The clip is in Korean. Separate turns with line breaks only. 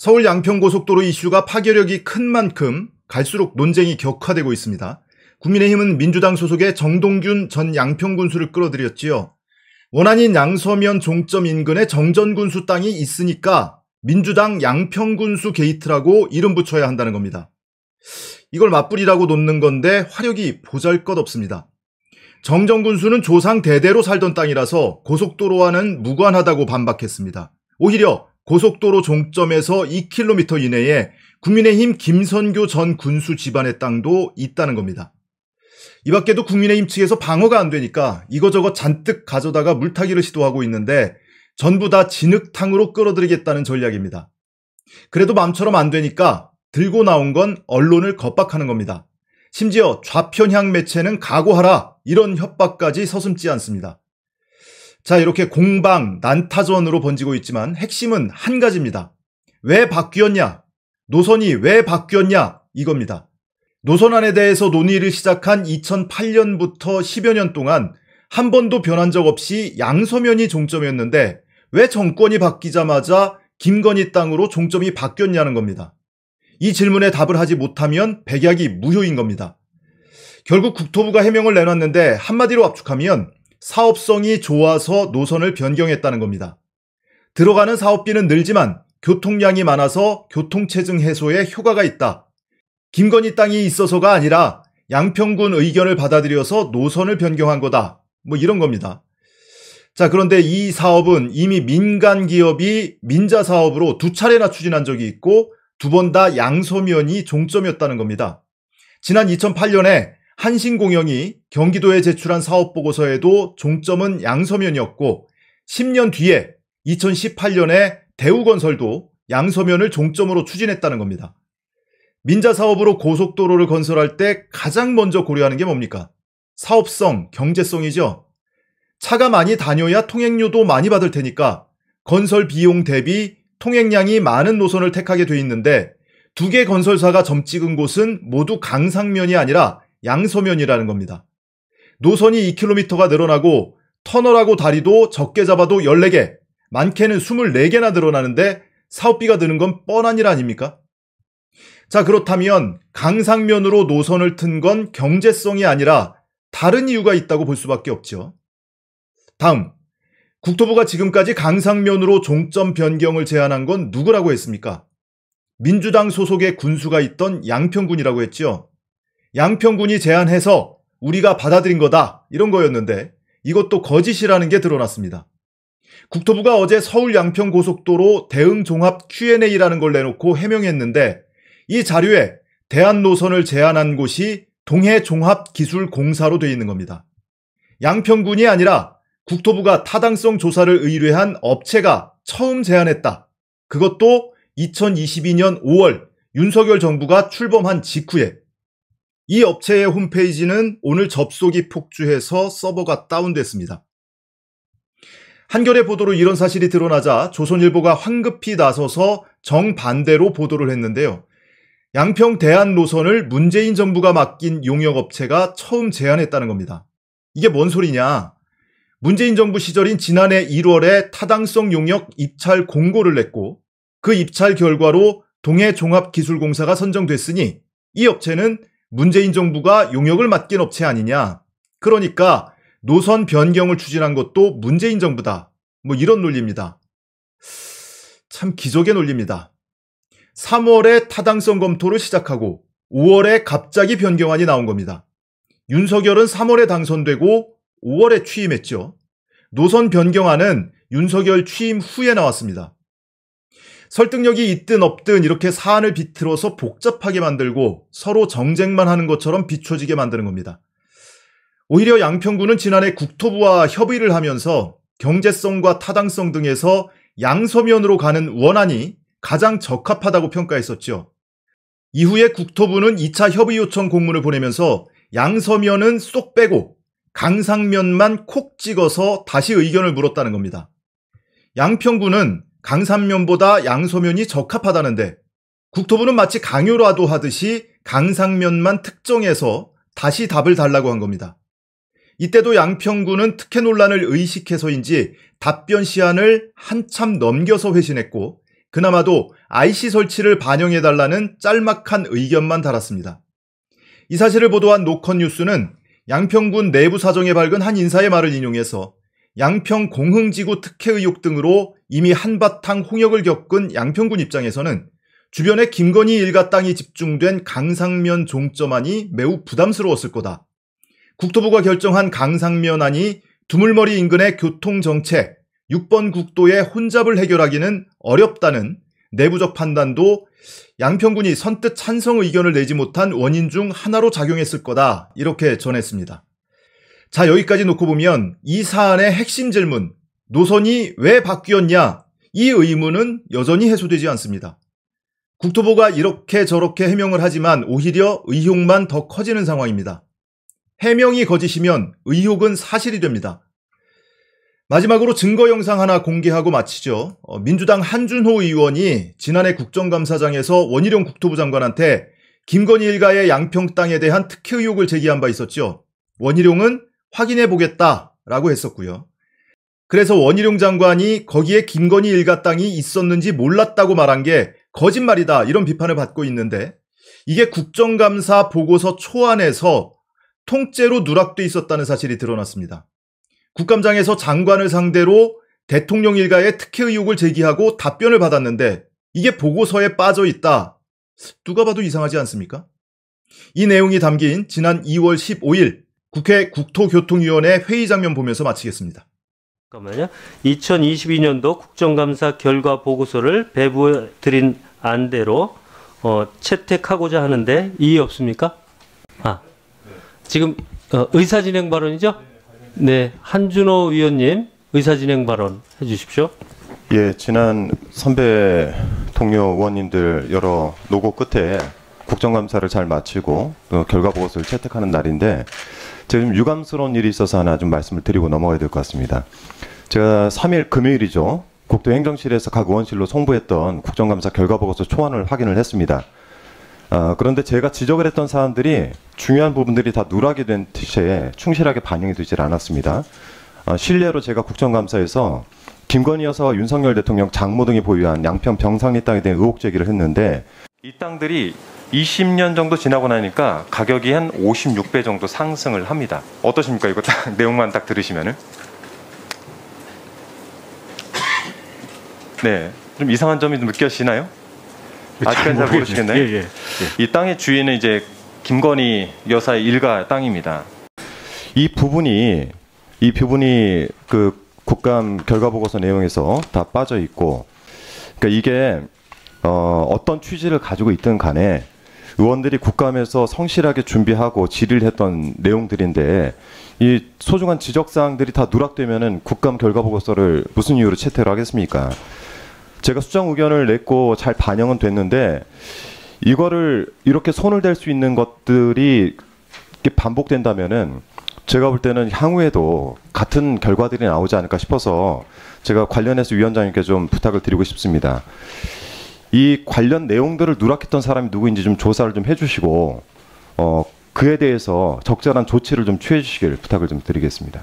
서울 양평고속도로 이슈가 파괴력이 큰 만큼 갈수록 논쟁이 격화되고 있습니다. 국민의힘은 민주당 소속의 정동균 전 양평군수를 끌어들였지요. 원안인 양서면 종점 인근에 정전군수 땅이 있으니까 민주당 양평군수 게이트라고 이름 붙여야 한다는 겁니다. 이걸 맞불이라고 놓는 건데 화력이 보잘 것 없습니다. 정전군수는 조상 대대로 살던 땅이라서 고속도로와는 무관하다고 반박했습니다. 오히려 고속도로 종점에서 2km 이내에 국민의힘 김선교 전 군수 집안의 땅도 있다는 겁니다. 이 밖에도 국민의힘 측에서 방어가 안 되니까 이거저거 잔뜩 가져다가 물타기를 시도하고 있는데 전부 다 진흙탕으로 끌어들이겠다는 전략입니다. 그래도 맘처럼 안 되니까 들고 나온 건 언론을 겁박하는 겁니다. 심지어 좌편향 매체는 각오하라 이런 협박까지 서슴지 않습니다. 자, 이렇게 공방, 난타전으로 번지고 있지만 핵심은 한 가지입니다. 왜 바뀌었냐? 노선이 왜 바뀌었냐? 이겁니다. 노선안에 대해서 논의를 시작한 2008년부터 10여 년 동안 한 번도 변한 적 없이 양서면이 종점이었는데 왜 정권이 바뀌자마자 김건희 땅으로 종점이 바뀌었냐는 겁니다. 이 질문에 답을 하지 못하면 백약이 무효인 겁니다. 결국 국토부가 해명을 내놨는데 한마디로 압축하면 사업성이 좋아서 노선을 변경했다는 겁니다. 들어가는 사업비는 늘지만 교통량이 많아서 교통체증 해소에 효과가 있다. 김건희 땅이 있어서가 아니라 양평군 의견을 받아들여서 노선을 변경한 거다. 뭐 이런 겁니다. 자, 그런데 이 사업은 이미 민간 기업이 민자 사업으로 두 차례나 추진한 적이 있고 두 번 다 양소면이 종점이었다는 겁니다. 지난 2008년에 한신공영이 경기도에 제출한 사업보고서에도 종점은 양서면이었고 10년 뒤에 2018년에 대우건설도 양서면을 종점으로 추진했다는 겁니다. 민자사업으로 고속도로를 건설할 때 가장 먼저 고려하는 게 뭡니까? 사업성, 경제성이죠. 차가 많이 다녀야 통행료도 많이 받을 테니까 건설 비용 대비 통행량이 많은 노선을 택하게 돼 있는데 두 개 건설사가 점 찍은 곳은 모두 강상면이 아니라 양서면이라는 겁니다. 노선이 2km가 늘어나고 터널하고 다리도 적게 잡아도 14개, 많게는 24개나 늘어나는데 사업비가 드는 건 뻔한 일 아닙니까? 자, 그렇다면 강상면으로 노선을 튼 건 경제성이 아니라 다른 이유가 있다고 볼 수밖에 없죠. 다음, 국토부가 지금까지 강상면으로 종점 변경을 제안한 건 누구라고 했습니까? 민주당 소속의 군수가 있던 양평군이라고 했지요. 양평군이 제안해서 우리가 받아들인 거다 이런 거였는데 이것도 거짓이라는 게 드러났습니다. 국토부가 어제 서울 양평 고속도로 대응 종합 Q&A라는 걸 내놓고 해명했는데 이 자료에 대한 노선을 제안한 곳이 동해 종합 기술 공사로 돼 있는 겁니다. 양평군이 아니라 국토부가 타당성 조사를 의뢰한 업체가 처음 제안했다. 그것도 2022년 5월 윤석열 정부가 출범한 직후에 이 업체의 홈페이지는 오늘 접속이 폭주해서 서버가 다운됐습니다. 한겨레 보도로 이런 사실이 드러나자 조선일보가 황급히 나서서 정반대로 보도를 했는데요. 양평 대한 노선을 문재인 정부가 맡긴 용역업체가 처음 제안했다는 겁니다. 이게 뭔 소리냐? 문재인 정부 시절인 지난해 1월에 타당성 용역 입찰 공고를 냈고 그 입찰 결과로 동해종합기술공사가 선정됐으니 이 업체는 문재인 정부가 용역을 맡긴 업체 아니냐. 그러니까 노선 변경을 추진한 것도 문재인 정부다. 뭐 이런 논리입니다. 참 기적의 논리입니다. 3월에 타당성 검토를 시작하고 5월에 갑자기 변경안이 나온 겁니다. 윤석열은 3월에 당선되고 5월에 취임했죠. 노선 변경안은 윤석열 취임 후에 나왔습니다. 설득력이 있든 없든 이렇게 사안을 비틀어서 복잡하게 만들고 서로 정쟁만 하는 것처럼 비춰지게 만드는 겁니다. 오히려 양평군은 지난해 국토부와 협의를 하면서 경제성과 타당성 등에서 양서면으로 가는 원안이 가장 적합하다고 평가했었죠. 이후에 국토부는 2차 협의 요청 공문을 보내면서 양서면은 쏙 빼고 강상면만 콕 찍어서 다시 의견을 물었다는 겁니다. 양평군은 강산면보다 양소면이 적합하다는데 국토부는 마치 강요라도 하듯이 강상면만 특정해서 다시 답을 달라고 한 겁니다. 이때도 양평군은 특혜 논란을 의식해서인지 답변 시한을 한참 넘겨서 회신했고 그나마도 IC 설치를 반영해달라는 짤막한 의견만 달았습니다. 이 사실을 보도한 노컷뉴스는 양평군 내부 사정에 밝은 한 인사의 말을 인용해서 양평 공흥지구 특혜 의혹 등으로 이미 한바탕 홍역을 겪은 양평군 입장에서는 주변에 김건희 일가 땅이 집중된 강상면 종점안이 매우 부담스러웠을 거다. 국토부가 결정한 강상면안이 두물머리 인근의 교통정체, 6번 국도의 혼잡을 해결하기는 어렵다는 내부적 판단도 양평군이 선뜻 찬성 의견을 내지 못한 원인 중 하나로 작용했을 거다. 이렇게 전했습니다. 자, 여기까지 놓고 보면 이 사안의 핵심 질문, 노선이 왜 바뀌었냐? 이 의문은 여전히 해소되지 않습니다. 국토부가 이렇게 저렇게 해명을 하지만 오히려 의혹만 더 커지는 상황입니다. 해명이 거짓이면 의혹은 사실이 됩니다. 마지막으로 증거 영상 하나 공개하고 마치죠. 어, 민주당 한준호 의원이 지난해 국정감사장에서 원희룡 국토부 장관한테 김건희 일가의 양평 땅에 대한 특혜 의혹을 제기한 바 있었죠. 원희룡은 확인해 보겠다라고 했었고요. 그래서 원희룡 장관이 거기에 김건희 일가 땅이 있었는지 몰랐다고 말한 게 거짓말이다 이런 비판을 받고 있는데 이게 국정감사 보고서 초안에서 통째로 누락돼 있었다는 사실이 드러났습니다. 국감장에서 장관을 상대로 대통령 일가의 특혜 의혹을 제기하고 답변을 받았는데 이게 보고서에 빠져 있다. 누가 봐도 이상하지 않습니까? 이 내용이 담긴 지난 2월 15일 국회 국토교통위원회 회의 장면 보면서 마치겠습니다.
잠깐만요. 2022년도 국정감사 결과 보고서를 배부해 드린 안대로 어, 채택하고자 하는데 이의 없습니까? 아, 지금 어, 의사진행 발언이죠? 네, 한준호 위원님 의사진행 발언 해주십시오. 예, 지난 선배 동료 의원님들 여러 노고 끝에 국정감사를 잘 마치고 어, 결과 보고서를 채택하는 날인데 제가 좀 유감스러운 일이 있어서 하나 좀 말씀을 드리고 넘어가야 될 것 같습니다. 제가 3일 금요일이죠. 국토행정실에서 각 의원실로 송부했던 국정감사 결과보고서 초안을 확인을 했습니다. 어, 그런데 제가 지적을 했던 사안들이 중요한 부분들이 다 누락이 된채 충실하게 반영이 되질 않았습니다. 어, 실례로 제가 국정감사에서 김건희 여사와 윤석열 대통령 장모 등이 보유한 양평 병상리 땅에 대한 의혹 제기를 했는데 이 땅들이 20년 정도 지나고 나니까 가격이 한 56배 정도 상승을 합니다. 어떠십니까? 이거 딱 내용만 딱 들으시면은 네, 좀 이상한 점이 좀 느껴지나요? 아직까지 잘모르시겠네요 예, 예, 예. 이 땅의 주인은 이제 김건희 여사의 일가 땅입니다. 이 부분이 이 부분이 그 국감 결과 보고서 내용에서 다 빠져 있고, 그러니까 이게 어, 어떤 취지를 가지고 있든 간에 의원들이 국감에서 성실하게 준비하고 질의를 했던 내용들인데 이 소중한 지적 사항들이 다누락되면 국감 결과 보고서를 무슨 이유로 채택을 하겠습니까? 제가 수정 의견을 냈고 잘 반영은 됐는데 이거를 이렇게 손을 댈 수 있는 것들이 반복된다면은 제가 볼 때는 향후에도 같은 결과들이 나오지 않을까 싶어서 제가 관련해서 위원장님께 좀 부탁을 드리고 싶습니다. 이 관련 내용들을 누락했던 사람이 누구인지 좀 조사를 좀 해주시고 어, 그에 대해서 적절한 조치를 좀 취해 주시길 부탁을 좀 드리겠습니다.